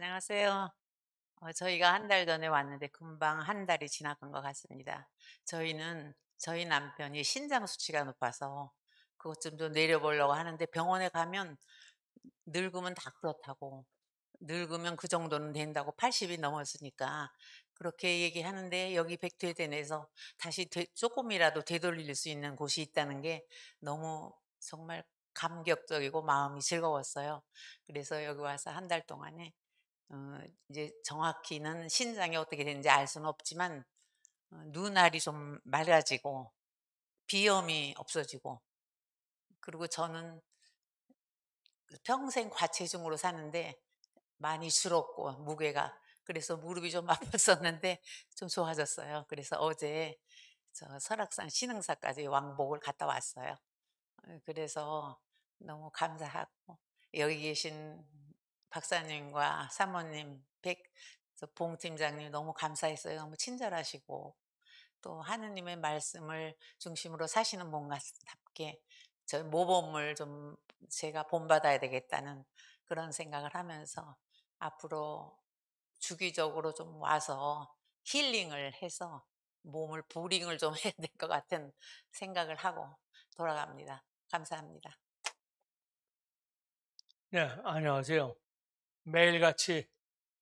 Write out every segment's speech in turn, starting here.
안녕하세요. 어, 저희가 한 달 전에 왔는데 금방 한 달이 지나간 것 같습니다. 저희는 저희 남편이 신장 수치가 높아서 그것 좀좀 내려보려고 하는데 병원에 가면 늙으면 다 그렇다고 늙으면 그 정도는 된다고 80이 넘었으니까 그렇게 얘기하는데 여기 백두대에서 다시 되, 조금이라도 되돌릴 수 있는 곳이 있다는 게 너무 정말 감격적이고 마음이 즐거웠어요. 그래서 여기 와서 한 달 동안에 어, 이제 정확히는 신장이 어떻게 되는지 알 수는 없지만 어, 눈알이 좀 맑아지고 비염이 없어지고 그리고 저는 그 평생 과체중으로 사는데 많이 줄었고 무게가 그래서 무릎이 좀 아팠었는데 좀 좋아졌어요. 그래서 어제 저 설악산 신흥사까지 왕복을 갔다 왔어요. 어, 그래서 너무 감사하고 여기 계신 박사님과 사모님, 백, 봉 팀장님 너무 감사했어요. 너무 친절하시고 또 하느님의 말씀을 중심으로 사시는 분가답게 저희 모범을 좀 제가 본받아야 되겠다는 그런 생각을 하면서 앞으로 주기적으로 좀 와서 힐링을 해서 몸을 부링을좀 해야 될 것 같은 생각을 하고 돌아갑니다. 감사합니다. 네, 안녕하세요. 매일같이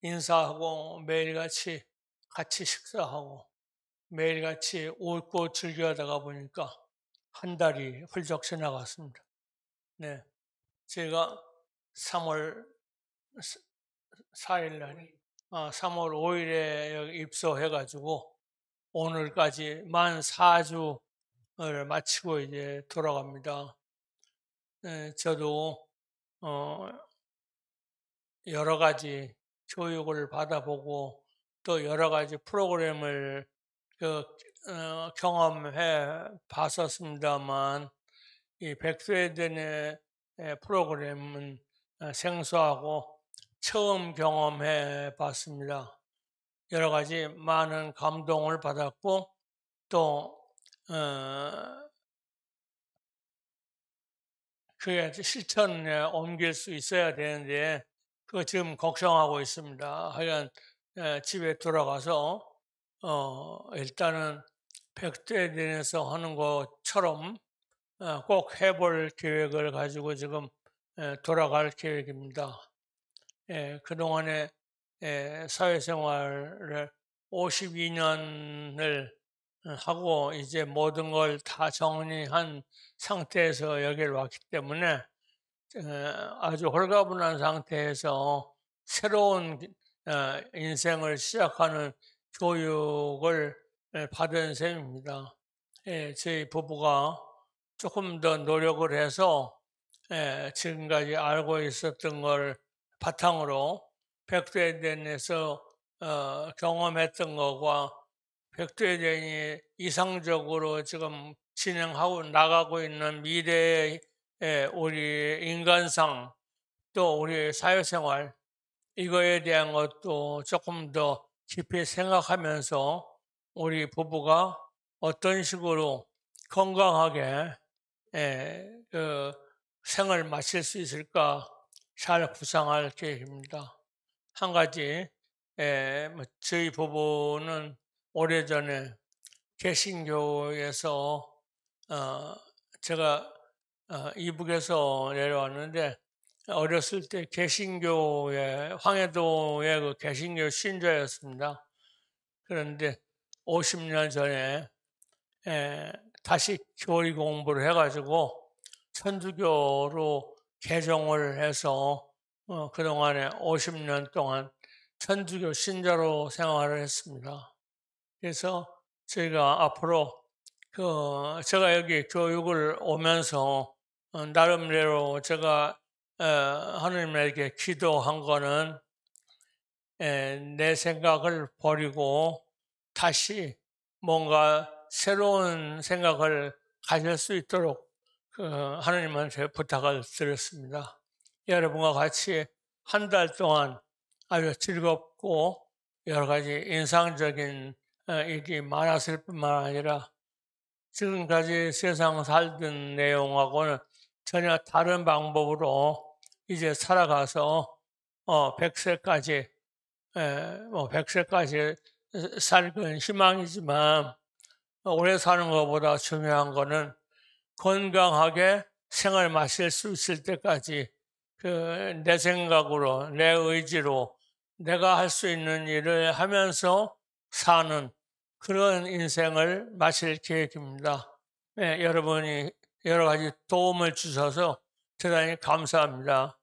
인사하고 매일같이 같이 식사하고 매일같이 웃고 즐겨하다가 보니까 한 달이 훌쩍 지나갔습니다. 네. 제가 3월 4일 날, 아, 어, 3월 5일에 입소해가지고 오늘까지 만 4주를 마치고 이제 돌아갑니다. 네, 저도, 어, 여러 가지 교육을 받아보고 또 여러 가지 프로그램을 그, 어, 경험해 봤었습니다만 이 백스웨덴의 프로그램은 어, 생소하고 처음 경험해 봤습니다. 여러 가지 많은 감동을 받았고 또 어, 그게 실천에 옮길 수 있어야 되는데 그 지금 걱정하고 있습니다. 하여간 예, 집에 돌아가서 어, 일단은 백두에 대해서 하는 것처럼 어, 꼭 해볼 계획을 가지고 지금 예, 돌아갈 계획입니다. 예, 그동안에 사회생활을 52년을 하고 이제 모든 걸 다 정리한 상태에서 여기를 왔기 때문에 어, 아주 홀가분한 상태에서 새로운 어, 인생을 시작하는 교육을 예, 받은 셈입니다. 저희 예, 부부가 조금 더 노력을 해서 예, 지금까지 알고 있었던 걸 바탕으로 백두에덴에서 어, 경험했던 것과 백두에덴이 이상적으로 지금 진행하고 나가고 있는 미래의 예, 우리 인간상 또 우리 사회생활 이거에 대한 것도 조금 더 깊이 생각하면서 우리 부부가 어떤 식으로 건강하게 예, 그 생을 마칠 수 있을까 잘 구상할 계획입니다. 한 가지 예, 뭐 저희 부부는 오래전에 개신교에서 어, 제가 어, 이북에서 내려왔는데 어렸을 때 개신교의 황해도의 그 개신교 신자였습니다. 그런데 50년 전에 에, 예, 다시 교리 공부를 해가지고 천주교로 개정을 해서 어, 그동안에 50년 동안 천주교 신자로 생활을 했습니다. 그래서 저희가 앞으로 그 제가 여기 교육을 오면서 어, 나름대로 제가 어, 하느님에게 기도한 거는 예, 내 생각을 버리고 다시 뭔가 새로운 생각을 가질 수 있도록 그, 하느님한테 부탁을 드렸습니다. 여러분과 같이 한 달 동안 아주 즐겁고 여러 가지 인상적인 어, 일이 많았을 뿐만 아니라 지금까지 세상 살던 내용하고는 전혀 다른 방법으로 이제 살아가서 어, 100세까지 에, 뭐 100세까지 살 건 희망이지만 오래 사는 것보다 중요한 거는 건강하게 생을 마실 수 있을 때까지 그 내 생각으로 내 의지로 내가 할 수 있는 일을 하면서 사는 그런 인생을 마실 계획입니다. 네, 여러분이 여러 가지 도움을 주셔서 대단히 감사합니다.